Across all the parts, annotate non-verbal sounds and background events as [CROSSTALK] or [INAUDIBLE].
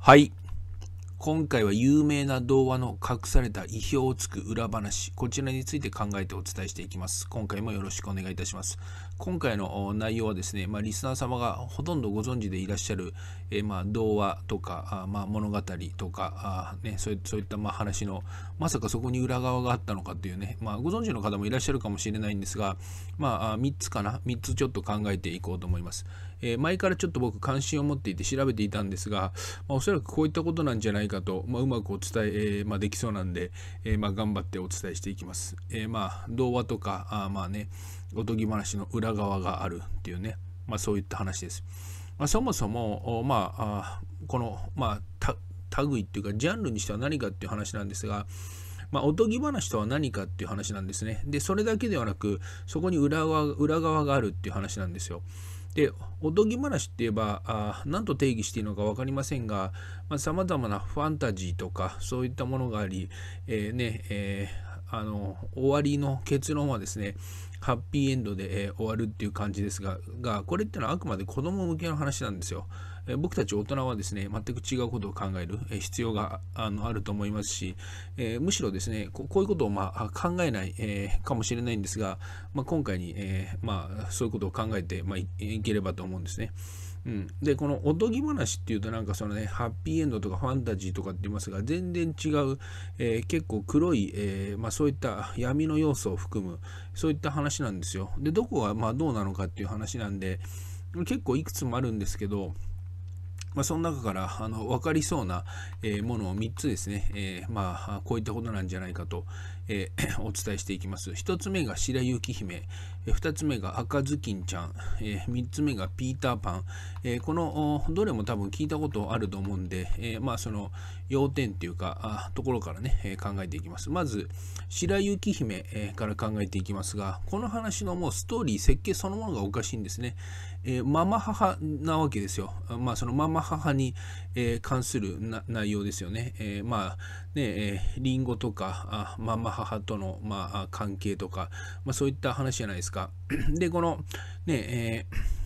はい。今回は有名な童話の隠された意表をつく裏話、こちらについて考えてお伝えしていきます。今回もよろしくお願いいたします。今回の内容はですね、まあ、リスナー様がほとんどご存知でいらっしゃる、えー、まあ童話とかあ、まあ、物語とかあ、ね、そういったまあ話のまさかそこに裏側があったのかっていうね、まあ、ご存知の方もいらっしゃるかもしれないんですが、まあ、3つかな3つちょっと考えていこうと思います。えー、前からちょっと僕関心を持っていて調べていたんですが、まあ、おそらくこういったことなんじゃないかと、まあ、うまくお伝ええー、まあ、できそうなんで、えー、まあ頑張ってお伝えしていきます。えー、まあ童話とかあまあねおとぎ話の裏裏側があるっていうね、まあ、そういった話です。まあ、そもそも、まあ、この、まあ、類っていうかジャンルにしては何かっていう話なんですが、まあ、おとぎ話とは何かっていう話なんですね。で、それだけではなく、そこに裏側裏側があるっていう話なんですよ。で、おとぎ話って言えば、あ何と定義していいのか分かりませんが、さまざ、あ、まなファンタジーとか、そういったものがあり、えー、ね、えー、あの終わりの結論はですねハッピーエンドで、えー、終わるっていう感じですが、がこれってのはあくまで子供向けの話なんですよ。えー、僕たち大人はですね、全く違うことを考える、えー、必要があのあると思いますし、えむしろですねこ、こういうことを、まあ、考えない、えかもしれないんですが、まあ、今回に、えまあ、そういうことを考えて、まあいければと思うんですね。うん、でこのおとぎ話っていうとなんかそのねハッピーエンドとかファンタジーとかって言いますが全然違う、えー、結構黒い、えー、まあ、そういった闇の要素を含むそういった話なんですよ。でどこがまあどうなのかっていう話なんで結構いくつもあるんですけど。まあ、その中からあの分かりそうな、えー、ものを3つですね、えまあ、こういったことなんじゃないかと、えー、[COUGHS] お伝えしていきます。1つ目が白雪姫、2つ目が赤ずきんちゃん、えー、3つ目がピーターパン、えー、このどれも多分聞いたことあると思うんで、えまあその要点っていうかところからね、考えていきます。まず白雪姫、えから考えていきますが、この話のもうストーリー、設計そのものがおかしいんですね。えママ母なわけですよ。まあそのママ母に、え関する内容ですよね。えまあね、えリンゴとか、まあ、マ母との、まあ、関係とか、まあ、そういった話じゃないですか。で、この、ね、えー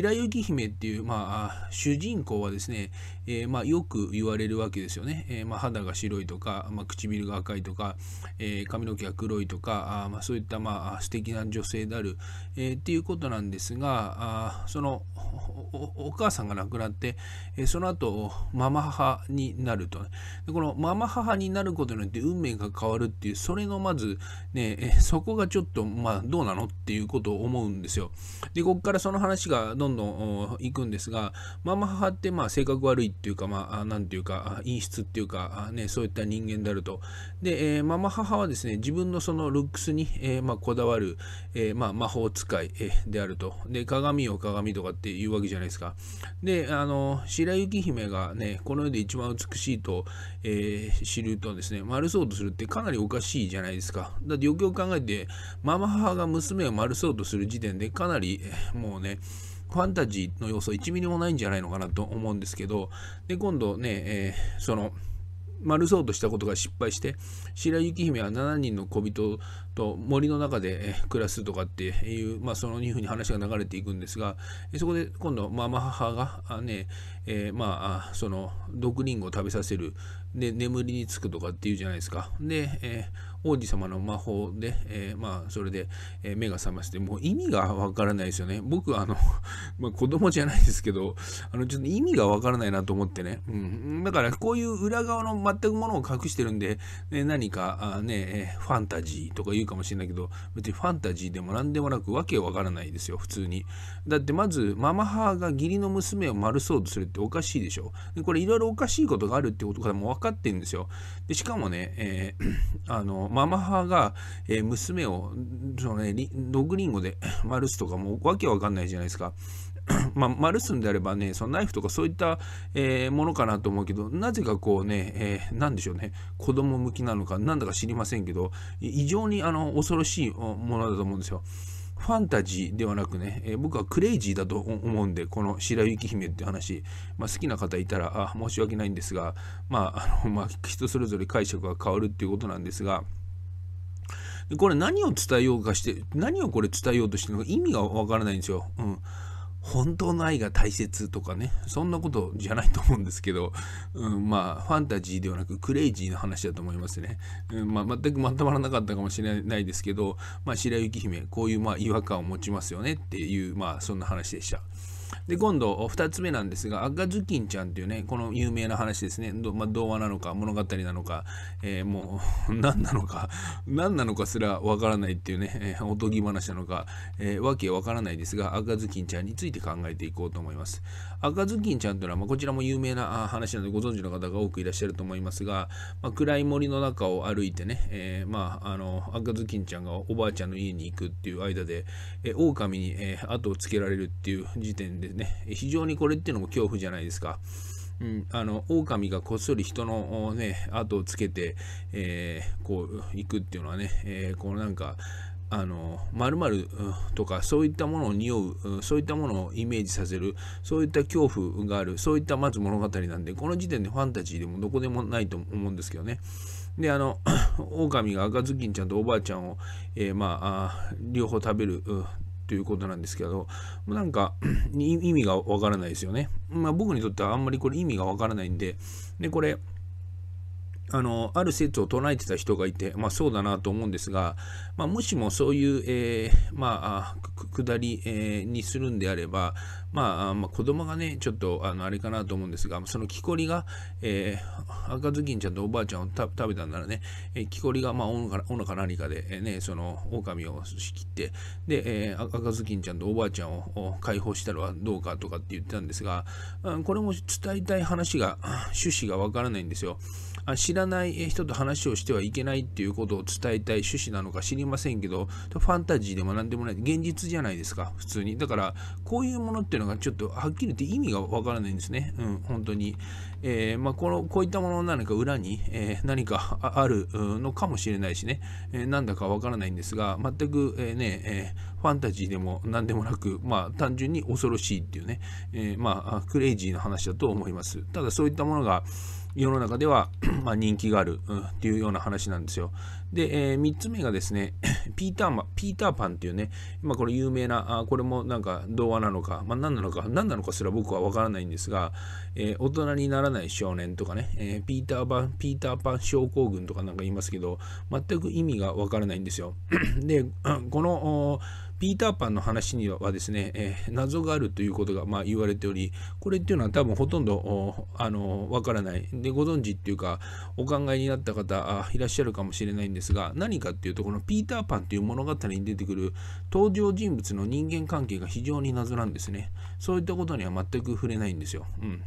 白雪姫っていう、まあ、主人公はですね、えー、まあ、よく言われるわけですよね。えー、まあ、肌が白いとか、まあ、唇が赤いとか、えー、髪の毛が黒いとか、あまあ、そういった、まあ、素敵な女性である、えっていうことなんですが、あそのお母さんが亡くなって、えその後、ママ母になると、ね、で。このママ母になることによって運命が変わるっていう、それのまず、ね、えそこがちょっと、まあ、どうなのっていうことを思うんですよ。で、ここからその話がどんどん行くんですが、ママ母ってまあ性格悪いっていうか、まあ、なんていうか、陰湿っていうか、ね、そういった人間であると。で、えー、ママ母はですね、自分のそのルックスに、えー、まあ、こだわる、えー、まあ、魔法使い、えであると。で、鏡を鏡とかっていうわけじゃないですか。で、あの、白雪姫がね、この世で一番美しいと、え知るとですね、丸そうとするってかなりおかしいじゃないですか。だってよくよく考えて、ママ母が娘を丸そうとする時点でかなり、もうね、ファンタジーの要素1ミリもないんじゃないのかなと思うんですけど、で、今度ね、えー、その、丸そうとしたことが失敗して白雪姫は7人の小人と森の中で暮らすとかっていう、まあ、その2分に話が流れていくんですがそこで今度ママ母がね、えー、まあその毒リンゴを食べさせるで眠りにつくとかっていうじゃないですかで、えー王子様の魔法で、えー、まあ、それで、え目が覚まして、もう意味がわからないですよね。僕、あの [LAUGHS] まあ、子供じゃないですけど、あの、ちょっと意味がわからないなと思ってね。うん。だから、こういう裏側の全くものを隠してるんで、ね、何か、あね、ファンタジーとか言うかもしれないけど、別にファンタジーでも何でもなく、わけわからないですよ、普通に。だって、まず、ママ母が義理の娘を丸そうとするっておかしいでしょ。でこれ、いろいろおかしいことがあるってことからも分かってるんですよ。で、しかもね、えー、[CLEARS THROAT] あの、ママ派が、えー、娘をその、ね、ドグリンゴで丸す [COUGHS] とかもうわけわかんないじゃないですか。[COUGHS] まあ、丸すんであればね、そのナイフとかそういった、えー、ものかなと思うけど、なぜかこうね、えー、なんでしょうね、子供向きなのか、なんだか知りませんけど、異常にあの恐ろしいものだと思うんですよ。ファンタジーではなくね、えー、僕はクレイジーだと思うんで、この白雪姫って話、まあ、好きな方いたらあ申し訳ないんですが、まあ、あのまあ、人それぞれ解釈が変わるっていうことなんですが、これ何を伝えようかして、何をこれ伝えようとしてるのか意味がわからないんですよ。うん。本当の愛が大切とかね、そんなことじゃないと思うんですけど、うん、まあ、ファンタジーではなくクレイジーな話だと思いますね。うん、まあ、全くまとまらなかったかもしれないですけど、まあ、白雪姫、こういうまあ違和感を持ちますよねっていう、まあ、そんな話でした。で、今度、2つ目なんですが、赤ずきんちゃんっていうね、この有名な話ですね。まあ、童話なのか、物語なのか、えー、もう、[LAUGHS] 何なのか、何なのかすらわからないっていうね、えー、おとぎ話なのか、えー、わけわからないですが、赤ずきんちゃんについて考えていこうと思います。赤ずきんちゃんというのは、まあ、こちらも有名な話なので、ご存知の方が多くいらっしゃると思いますが、まあ、暗い森の中を歩いてね、えー、まあ、あの、赤ずきんちゃんがおばあちゃんの家に行くっていう間で、えー、狼に、えー、後をつけられるっていう時点で、ですね、非常にこれっていうのも恐怖じゃないですか。うん、あの狼がこっそり人の、ね、後をつけて、えー、こう行くっていうのはね、えー、こうなんかあの〇〇とかそういったものを匂うそういったものをイメージさせるそういった恐怖があるそういったまず物語なんでこの時点でファンタジーでもどこでもないと思うんですけどね。であの [CLEARS THROAT] 狼が赤ずきんちゃんとおばあちゃんを、えー、まあ両方食べるということなんですけど、なんか [CLEARS THROAT] 意味がわからないですよね。まあ僕にとってはあんまりこれ意味がわからないんで、で、これ、あのある説を唱えてた人がいて、まあ、そうだなと思うんですが、まあ、もしもそういう、えー、まあ、くだり、えー、にするんであれば、まあ、まあ、子供がね、ちょっとあのあれかなと思うんですが、その木こりが、えー、赤ずきんちゃんとおばあちゃんを食べたんならね、えー、木こりが、まあ、斧か斧か何かで、えー、ね、その狼を仕切って、で、えー、赤ずきんちゃんとおばあちゃんを解放したらどうかとかって言ってたんですが、これも伝えたい話が、趣旨がわからないんですよ。知らない人と話をしてはいけないっていうことを伝えたい趣旨なのか知りませんけど、ファンタジーでも何でもない、現実じゃないですか、普通に。だから、こういうものっていうのがちょっとはっきり言って意味がわからないんですね。うん、本当に。えー、まあ、この、こういったものの何か裏に、えー、何かあるのかもしれないしね、えー、なんだかわからないんですが、全く、えー、ね、えファンタジーでも何でもなく、まあ、単純に恐ろしいっていうね、えまあ、クレイジーな話だと思います。ただ、そういったものが、世の中では [CLEARS THROAT] ま人気がある、っていうような話なんですよ。で、えー、3つ目がですね、[CLEARS THROAT] ピーターマピーターパンっていうね、まあ、これ有名な、あこれもなんか童話なのか、まあ、何なのか、何なのかすら僕は分からないんですが、えー、大人にならない少年とかね、えー、ピーターパン、ピーターパン症候群とかなんか言いますけど、全く意味が分からないんですよ。[CLEARS THROAT] で、この、ピーターパンの話にはですね、えー、謎があるということがまあ言われており、これっていうのは多分ほとんどあのわからない。で、ご存知っていうか、お考えになった方いらっしゃるかもしれないんですが、何かっていうと、このピーターパンという物語に出てくる登場人物の人間関係が非常に謎なんですね。そういったことには全く触れないんですよ。うん。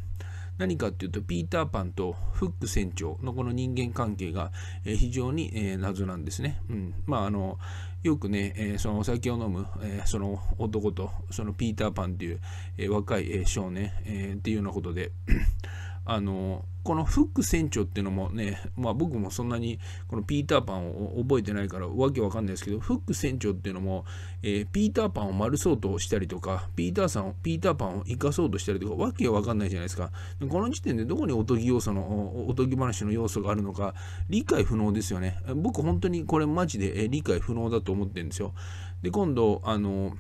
何かっていうと、ピーターパンとフック船長のこの人間関係が非常に謎なんですね。うん。まあ、あの、よくね、えー、そのお酒を飲む、えー、その男と、そのピーター・パンっていう、えー、若い、え少年、えっていうようなことであのこのフック船長っていうのもね、まあ、僕もそんなにこのピーターパンを覚えてないからわけわかんないですけどフック船長っていうのも、えー、ピーターパンを丸そうとしたりとかピーターさんをピーターパンを生かそうとしたりとかわけわかんないじゃないですかこの時点でどこにおとぎ要素のおとぎ話の要素があるのか理解不能ですよね僕本当にこれマジで理解不能だと思ってるんですよで今度あのー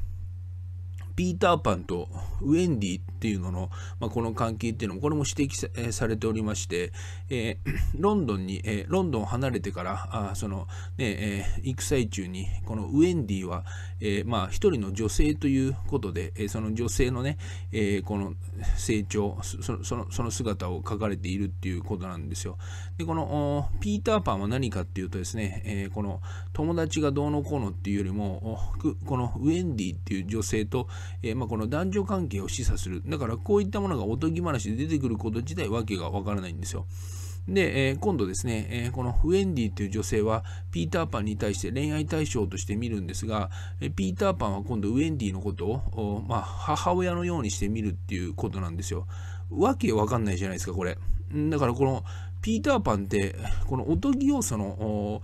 ピーター・パンとウェンディっていうのの、まあ、この関係っていうのも、これも指摘さえー、されておりまして、えー、[COUGHS] ロンドンに、えー、ロンドンを離れてから、あその、ね、え行く最中に、このウェンディは、えまあ、一人の女性ということで、えその女性のね、えこの成長そのその姿を描かれているっていうことなんですよでこのピーター・パンは何かっていうとですね、えー、この友達がどうのこうのっていうよりもこのウェンディっていう女性と、えー、まあ、この男女関係を示唆するだからこういったものがおとぎ話で出てくること自体わけがわからないんですよで、えー、今度ですね、えー、このウェンディという女性はピーターパンに対して恋愛対象として見るんですが、えー、ピーターパンは今度ウェンディのことを、まあ、母親のようにして見るっていうことなんですよ。わけわかんないじゃないですか、これ。だからこのピーターパンってこのおとぎ要素の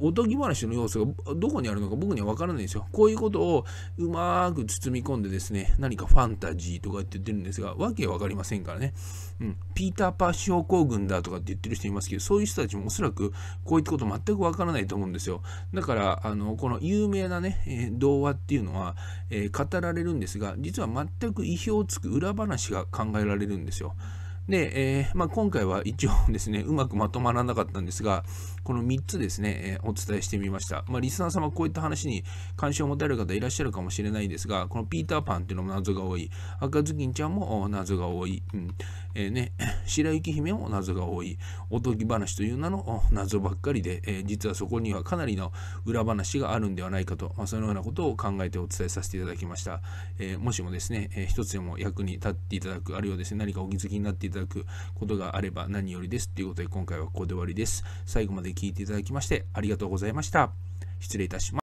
おとぎ話の要素がどこにあるのか僕には分からないんですよ。こういうことをうまく包み込んでですね、何かファンタジーとかって言ってるんですが、わけ分かりませんからね。うん、ピーターパー症候群だとかって言ってる人いますけど、そういう人たちもおそらくこういったこと全くわからないと思うんですよ。だから、あの、この有名なね、えー、童話っていうのは、えー、語られるんですが、実は全く意表をつく裏話が考えられるんですよ。で、えー、まあ、今回は一応ですね、うまくまとまらなかったんですが、この3つですね、えー、お伝えしてみました。まあ、リスナー様、こういった話に関心を持たれる方いらっしゃるかもしれないですが、このピーターパンっていうのも謎が多い、赤ずきんちゃんも謎が多い、うんえー、ね、[CLEARS THROAT] 白雪姫も謎が多いおとぎ話という名の謎ばっかりで、えー、実はそこにはかなりの裏話があるんではないかと、まあ、そのようなことを考えてお伝えさせていただきました、えー、もしもですね、えー、一つでも役に立っていただくあるいはですね何かお気づきになっていただくことがあれば何よりですということで今回はここで終わりです最後まで聞いていただきましてありがとうございました失礼いたします